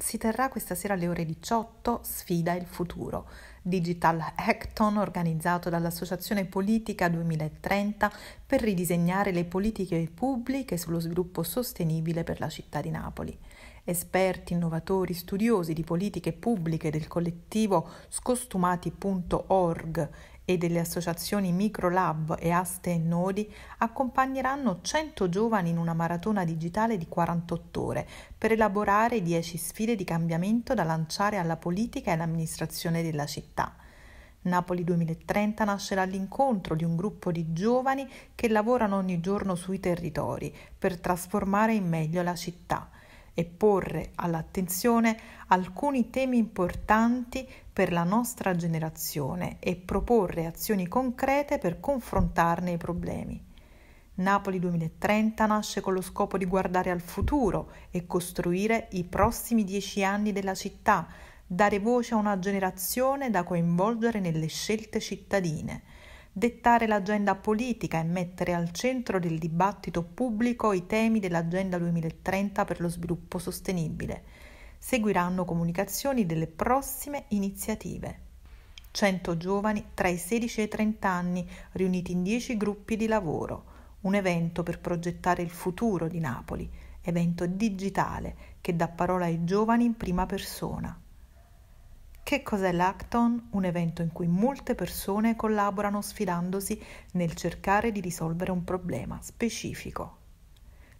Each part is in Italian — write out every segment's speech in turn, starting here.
si terrà questa sera alle ore 18 Sfida il futuro, digital hackathon organizzato dall'Associazione Politica 2030 per ridisegnare le politiche pubbliche sullo sviluppo sostenibile per la città di Napoli. Esperti, innovatori, studiosi di politiche pubbliche del collettivo scostumati.org e delle associazioni Microlab e Aste e Nodi accompagneranno 100 giovani in una maratona digitale di 48 ore per elaborare 10 sfide di cambiamento da lanciare alla politica e all'amministrazione della città. Napoli 2030 nasce dall'incontro di un gruppo di giovani che lavorano ogni giorno sui territori per trasformare in meglio la città e porre all'attenzione alcuni temi importanti per la nostra generazione e proporre azioni concrete per confrontarne i problemi. Napoli 2030 nasce con lo scopo di guardare al futuro e costruire i prossimi dieci anni della città, dare voce a una generazione da coinvolgere nelle scelte cittadine dettare l'agenda politica e mettere al centro del dibattito pubblico i temi dell'Agenda 2030 per lo sviluppo sostenibile. Seguiranno comunicazioni delle prossime iniziative. 100 giovani tra i 16 e i 30 anni riuniti in 10 gruppi di lavoro, un evento per progettare il futuro di Napoli, evento digitale che dà parola ai giovani in prima persona. Che cos'è l'Acton? Un evento in cui molte persone collaborano sfidandosi nel cercare di risolvere un problema specifico.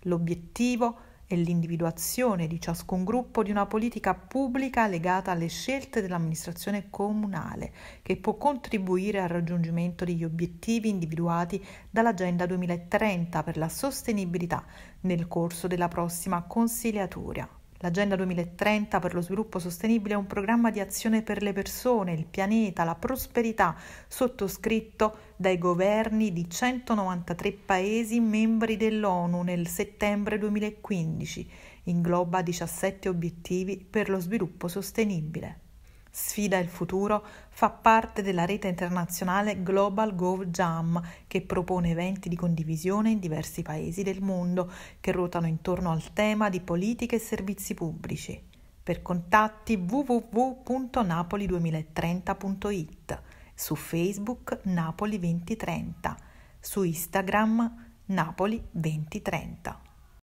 L'obiettivo è l'individuazione di ciascun gruppo di una politica pubblica legata alle scelte dell'amministrazione comunale, che può contribuire al raggiungimento degli obiettivi individuati dall'Agenda 2030 per la sostenibilità nel corso della prossima consigliatura. L'Agenda 2030 per lo sviluppo sostenibile è un programma di azione per le persone, il pianeta, la prosperità, sottoscritto dai governi di 193 Paesi membri dell'ONU nel settembre 2015. Ingloba 17 obiettivi per lo sviluppo sostenibile. Sfida il futuro fa parte della rete internazionale Global Go Jam che propone eventi di condivisione in diversi paesi del mondo che ruotano intorno al tema di politiche e servizi pubblici. Per contatti www.napoli2030.it, su Facebook Napoli 2030, su Instagram Napoli 2030.